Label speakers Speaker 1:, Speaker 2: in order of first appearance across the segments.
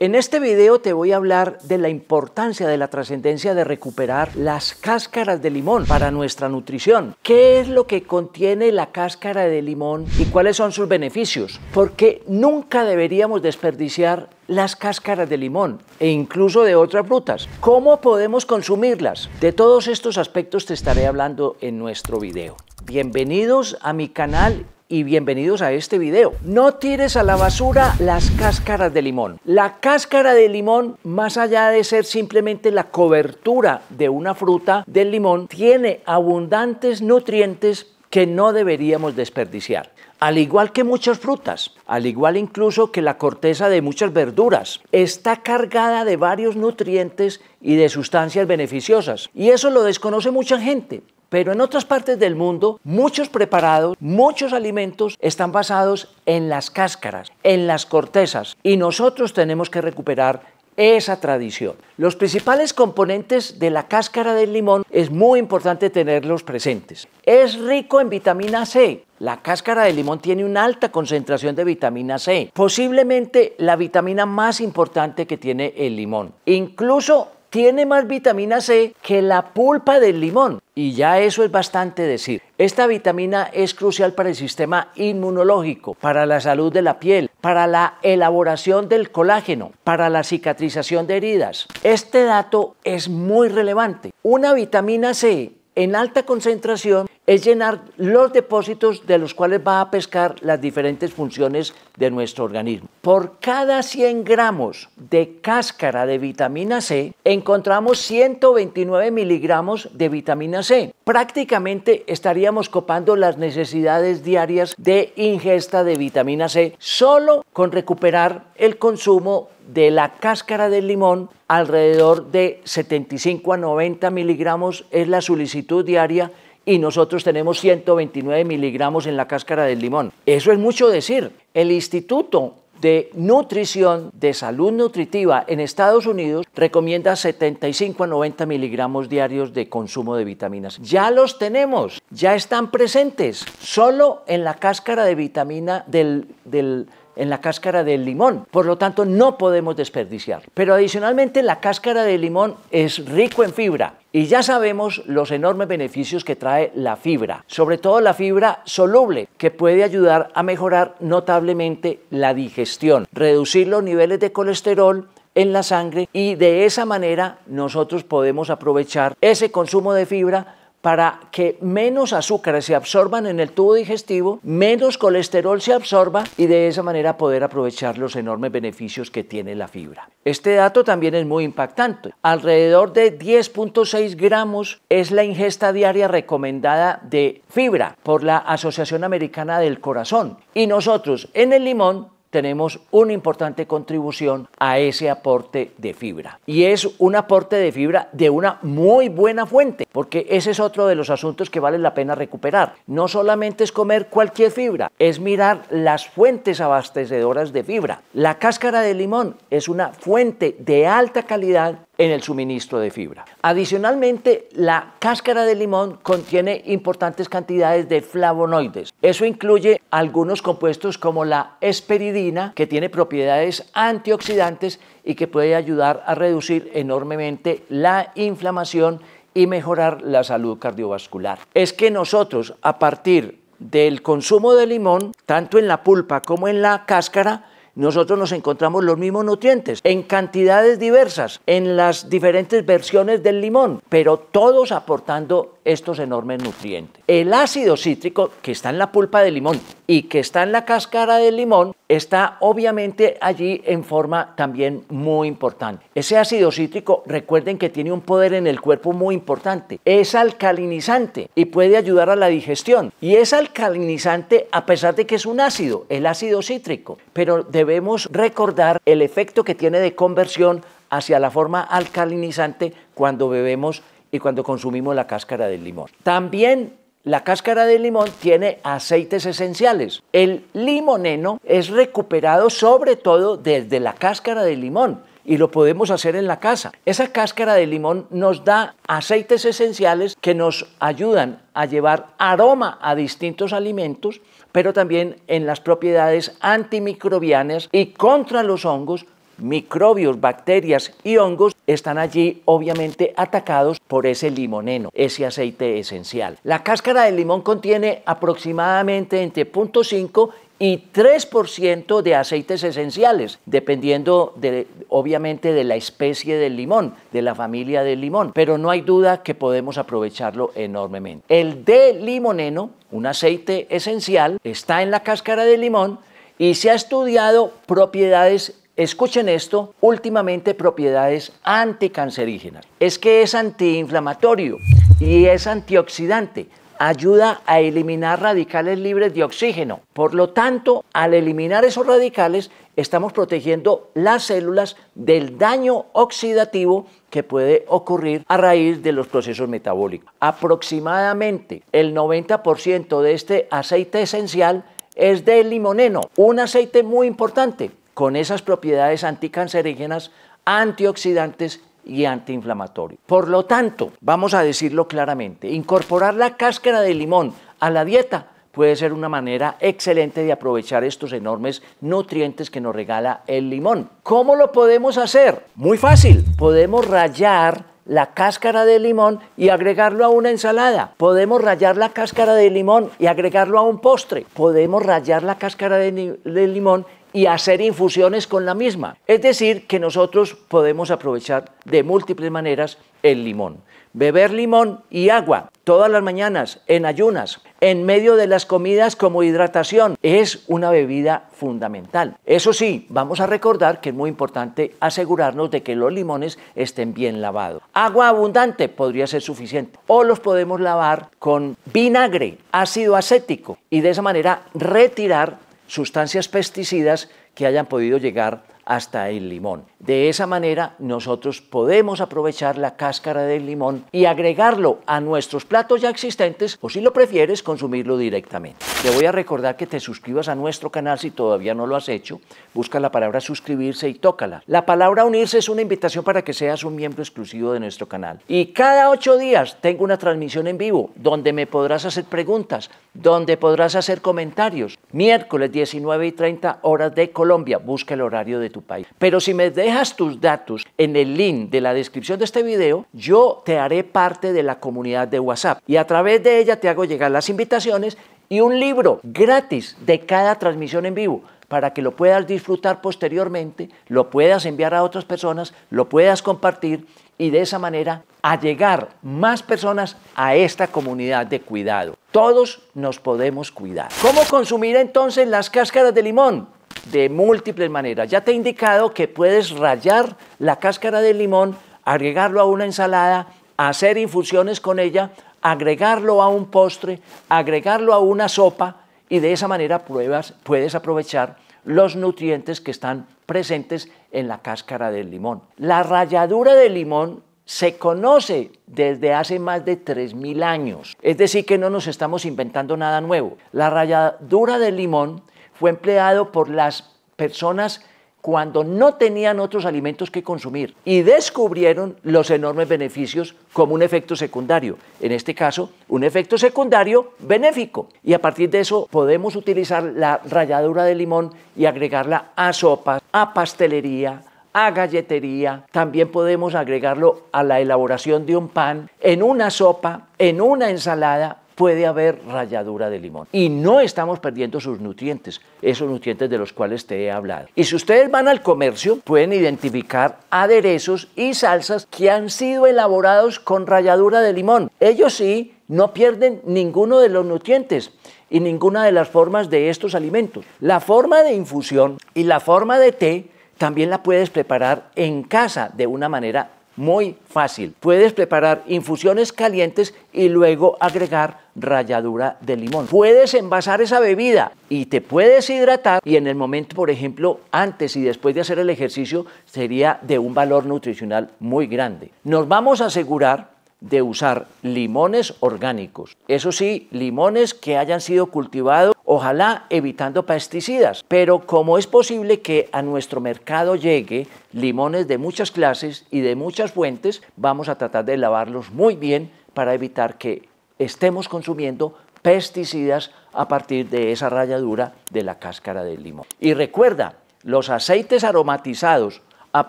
Speaker 1: En este video te voy a hablar de la importancia de la trascendencia de recuperar las cáscaras de limón para nuestra nutrición. ¿Qué es lo que contiene la cáscara de limón y cuáles son sus beneficios? Porque nunca deberíamos desperdiciar las cáscaras de limón e incluso de otras frutas. ¿Cómo podemos consumirlas? De todos estos aspectos te estaré hablando en nuestro video. Bienvenidos a mi canal y bienvenidos a este video. No tires a la basura las cáscaras de limón. La cáscara de limón, más allá de ser simplemente la cobertura de una fruta del limón, tiene abundantes nutrientes que no deberíamos desperdiciar. Al igual que muchas frutas, al igual incluso que la corteza de muchas verduras, está cargada de varios nutrientes y de sustancias beneficiosas. Y eso lo desconoce mucha gente. Pero en otras partes del mundo, muchos preparados, muchos alimentos están basados en las cáscaras, en las cortezas, y nosotros tenemos que recuperar esa tradición. Los principales componentes de la cáscara del limón es muy importante tenerlos presentes. Es rico en vitamina C. La cáscara del limón tiene una alta concentración de vitamina C, posiblemente la vitamina más importante que tiene el limón. Incluso tiene más vitamina C que la pulpa del limón. Y ya eso es bastante decir. Esta vitamina es crucial para el sistema inmunológico, para la salud de la piel, para la elaboración del colágeno, para la cicatrización de heridas. Este dato es muy relevante. Una vitamina C en alta concentración es llenar los depósitos de los cuales va a pescar las diferentes funciones de nuestro organismo. Por cada 100 gramos de cáscara de vitamina C, encontramos 129 miligramos de vitamina C. Prácticamente estaríamos copando las necesidades diarias de ingesta de vitamina C solo con recuperar el consumo de la cáscara del limón, alrededor de 75 a 90 miligramos es la solicitud diaria y nosotros tenemos 129 miligramos en la cáscara del limón. Eso es mucho decir. El Instituto de Nutrición de Salud Nutritiva en Estados Unidos recomienda 75 a 90 miligramos diarios de consumo de vitaminas. Ya los tenemos, ya están presentes. Solo en la cáscara de vitamina del en la cáscara del limón. Por lo tanto, no podemos desperdiciar. Pero adicionalmente, la cáscara de limón es rico en fibra. Y ya sabemos los enormes beneficios que trae la fibra, sobre todo la fibra soluble, que puede ayudar a mejorar notablemente la digestión, reducir los niveles de colesterol en la sangre y de esa manera nosotros podemos aprovechar ese consumo de fibra para que menos azúcares se absorban en el tubo digestivo, menos colesterol se absorba y de esa manera poder aprovechar los enormes beneficios que tiene la fibra. Este dato también es muy impactante. Alrededor de 10.6 gramos es la ingesta diaria recomendada de fibra por la Asociación Americana del Corazón. Y nosotros en el limón tenemos una importante contribución a ese aporte de fibra. Y es un aporte de fibra de una muy buena fuente, porque ese es otro de los asuntos que vale la pena recuperar. No solamente es comer cualquier fibra, es mirar las fuentes abastecedoras de fibra. La cáscara de limón es una fuente de alta calidad en el suministro de fibra. Adicionalmente, la cáscara de limón contiene importantes cantidades de flavonoides. Eso incluye algunos compuestos como la esperidina, que tiene propiedades antioxidantes y que puede ayudar a reducir enormemente la inflamación y mejorar la salud cardiovascular. Es que nosotros, a partir del consumo de limón, tanto en la pulpa como en la cáscara, nosotros nos encontramos los mismos nutrientes en cantidades diversas, en las diferentes versiones del limón, pero todos aportando estos enormes nutrientes. El ácido cítrico que está en la pulpa de limón y que está en la cáscara del limón está obviamente allí en forma también muy importante. Ese ácido cítrico, recuerden que tiene un poder en el cuerpo muy importante. Es alcalinizante y puede ayudar a la digestión. Y es alcalinizante a pesar de que es un ácido, el ácido cítrico. Pero debemos recordar el efecto que tiene de conversión hacia la forma alcalinizante cuando bebemos y cuando consumimos la cáscara del limón. También la cáscara del limón tiene aceites esenciales. El limoneno es recuperado sobre todo desde la cáscara del limón y lo podemos hacer en la casa. Esa cáscara de limón nos da aceites esenciales que nos ayudan a llevar aroma a distintos alimentos, pero también en las propiedades antimicrobianas y contra los hongos microbios, bacterias y hongos están allí obviamente atacados por ese limoneno, ese aceite esencial. La cáscara del limón contiene aproximadamente entre 0.5 y 3% de aceites esenciales, dependiendo de, obviamente de la especie del limón, de la familia del limón, pero no hay duda que podemos aprovecharlo enormemente. El de limoneno, un aceite esencial, está en la cáscara de limón y se ha estudiado propiedades Escuchen esto, últimamente propiedades anticancerígenas. Es que es antiinflamatorio y es antioxidante ayuda a eliminar radicales libres de oxígeno. Por lo tanto, al eliminar esos radicales, estamos protegiendo las células del daño oxidativo que puede ocurrir a raíz de los procesos metabólicos. Aproximadamente el 90% de este aceite esencial es de limoneno, un aceite muy importante con esas propiedades anticancerígenas, antioxidantes y antiinflamatorias. Por lo tanto, vamos a decirlo claramente, incorporar la cáscara de limón a la dieta puede ser una manera excelente de aprovechar estos enormes nutrientes que nos regala el limón. ¿Cómo lo podemos hacer? Muy fácil, podemos rayar la cáscara de limón y agregarlo a una ensalada. Podemos rayar la cáscara de limón y agregarlo a un postre. Podemos rayar la cáscara de limón y hacer infusiones con la misma. Es decir, que nosotros podemos aprovechar de múltiples maneras el limón. Beber limón y agua todas las mañanas, en ayunas, en medio de las comidas como hidratación, es una bebida fundamental. Eso sí, vamos a recordar que es muy importante asegurarnos de que los limones estén bien lavados. Agua abundante podría ser suficiente o los podemos lavar con vinagre, ácido acético y de esa manera retirar sustancias pesticidas que hayan podido llegar hasta el limón. De esa manera nosotros podemos aprovechar la cáscara del limón y agregarlo a nuestros platos ya existentes o si lo prefieres consumirlo directamente. Te voy a recordar que te suscribas a nuestro canal si todavía no lo has hecho. Busca la palabra suscribirse y tócala. La palabra unirse es una invitación para que seas un miembro exclusivo de nuestro canal. Y cada ocho días tengo una transmisión en vivo donde me podrás hacer preguntas, donde podrás hacer comentarios. Miércoles 19 y 30 horas de Colombia. Busca el horario de tu país. Pero si me dejas tus datos en el link de la descripción de este video, yo te haré parte de la comunidad de WhatsApp y a través de ella te hago llegar las invitaciones y un libro gratis de cada transmisión en vivo para que lo puedas disfrutar posteriormente, lo puedas enviar a otras personas, lo puedas compartir y de esa manera a llegar más personas a esta comunidad de cuidado. Todos nos podemos cuidar. ¿Cómo consumir entonces las cáscaras de limón? de múltiples maneras. Ya te he indicado que puedes rayar la cáscara del limón, agregarlo a una ensalada, hacer infusiones con ella, agregarlo a un postre, agregarlo a una sopa y de esa manera pruebas, puedes aprovechar los nutrientes que están presentes en la cáscara del limón. La ralladura de limón se conoce desde hace más de 3.000 años. Es decir, que no nos estamos inventando nada nuevo. La ralladura del limón fue empleado por las personas cuando no tenían otros alimentos que consumir y descubrieron los enormes beneficios como un efecto secundario, en este caso un efecto secundario benéfico. Y a partir de eso podemos utilizar la ralladura de limón y agregarla a sopas, a pastelería, a galletería, también podemos agregarlo a la elaboración de un pan, en una sopa, en una ensalada puede haber ralladura de limón. Y no estamos perdiendo sus nutrientes, esos nutrientes de los cuales te he hablado. Y si ustedes van al comercio, pueden identificar aderezos y salsas que han sido elaborados con ralladura de limón. Ellos sí no pierden ninguno de los nutrientes y ninguna de las formas de estos alimentos. La forma de infusión y la forma de té también la puedes preparar en casa de una manera muy fácil. Puedes preparar infusiones calientes y luego agregar ralladura de limón. Puedes envasar esa bebida y te puedes hidratar y en el momento, por ejemplo, antes y después de hacer el ejercicio, sería de un valor nutricional muy grande. Nos vamos a asegurar de usar limones orgánicos. Eso sí, limones que hayan sido cultivados, ojalá evitando pesticidas. Pero como es posible que a nuestro mercado llegue limones de muchas clases y de muchas fuentes, vamos a tratar de lavarlos muy bien para evitar que estemos consumiendo pesticidas a partir de esa ralladura de la cáscara del limón. Y recuerda, los aceites aromatizados a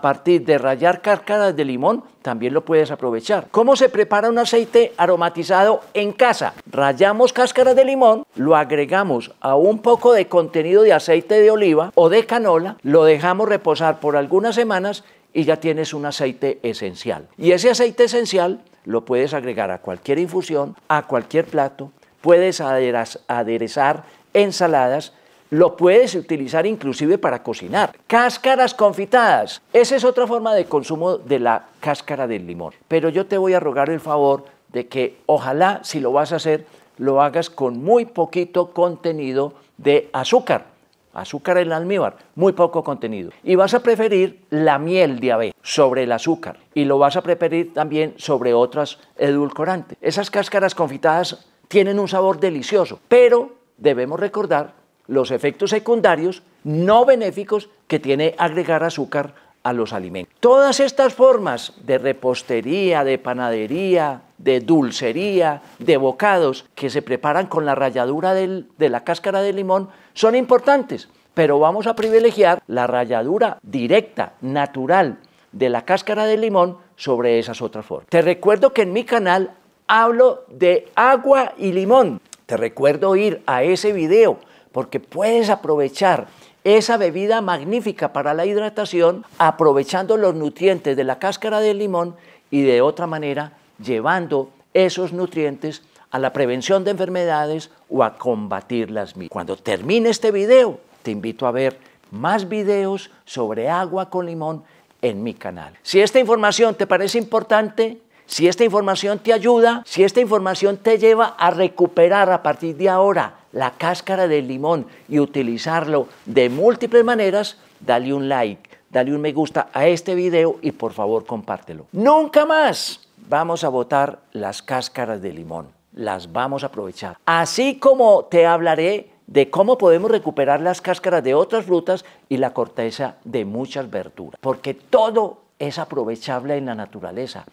Speaker 1: partir de rayar cáscaras de limón, también lo puedes aprovechar. ¿Cómo se prepara un aceite aromatizado en casa? Rayamos cáscaras de limón, lo agregamos a un poco de contenido de aceite de oliva o de canola, lo dejamos reposar por algunas semanas y ya tienes un aceite esencial. Y ese aceite esencial lo puedes agregar a cualquier infusión, a cualquier plato, puedes aderezar ensaladas lo puedes utilizar inclusive para cocinar. Cáscaras confitadas. Esa es otra forma de consumo de la cáscara del limón. Pero yo te voy a rogar el favor de que ojalá si lo vas a hacer, lo hagas con muy poquito contenido de azúcar. Azúcar en almíbar, muy poco contenido. Y vas a preferir la miel de abeja sobre el azúcar. Y lo vas a preferir también sobre otras edulcorantes. Esas cáscaras confitadas tienen un sabor delicioso, pero debemos recordar los efectos secundarios no benéficos que tiene agregar azúcar a los alimentos. Todas estas formas de repostería, de panadería, de dulcería, de bocados que se preparan con la ralladura de la cáscara de limón son importantes, pero vamos a privilegiar la ralladura directa, natural, de la cáscara de limón sobre esas otras formas. Te recuerdo que en mi canal hablo de agua y limón. Te recuerdo ir a ese video porque puedes aprovechar esa bebida magnífica para la hidratación aprovechando los nutrientes de la cáscara del limón y de otra manera llevando esos nutrientes a la prevención de enfermedades o a combatir las Cuando termine este video, te invito a ver más videos sobre agua con limón en mi canal. Si esta información te parece importante, si esta información te ayuda, si esta información te lleva a recuperar a partir de ahora la cáscara de limón y utilizarlo de múltiples maneras, dale un like, dale un me gusta a este video y por favor compártelo. Nunca más vamos a botar las cáscaras de limón, las vamos a aprovechar. Así como te hablaré de cómo podemos recuperar las cáscaras de otras frutas y la corteza de muchas verduras, porque todo es aprovechable en la naturaleza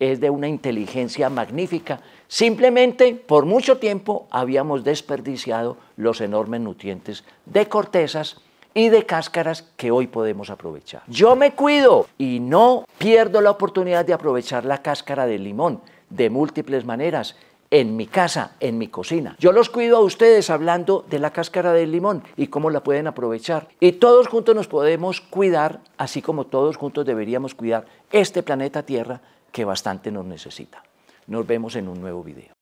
Speaker 1: es de una inteligencia magnífica. Simplemente, por mucho tiempo, habíamos desperdiciado los enormes nutrientes de cortezas y de cáscaras que hoy podemos aprovechar. Yo me cuido y no pierdo la oportunidad de aprovechar la cáscara del limón de múltiples maneras en mi casa, en mi cocina. Yo los cuido a ustedes hablando de la cáscara del limón y cómo la pueden aprovechar. Y todos juntos nos podemos cuidar, así como todos juntos deberíamos cuidar este planeta Tierra que bastante nos necesita. Nos vemos en un nuevo video.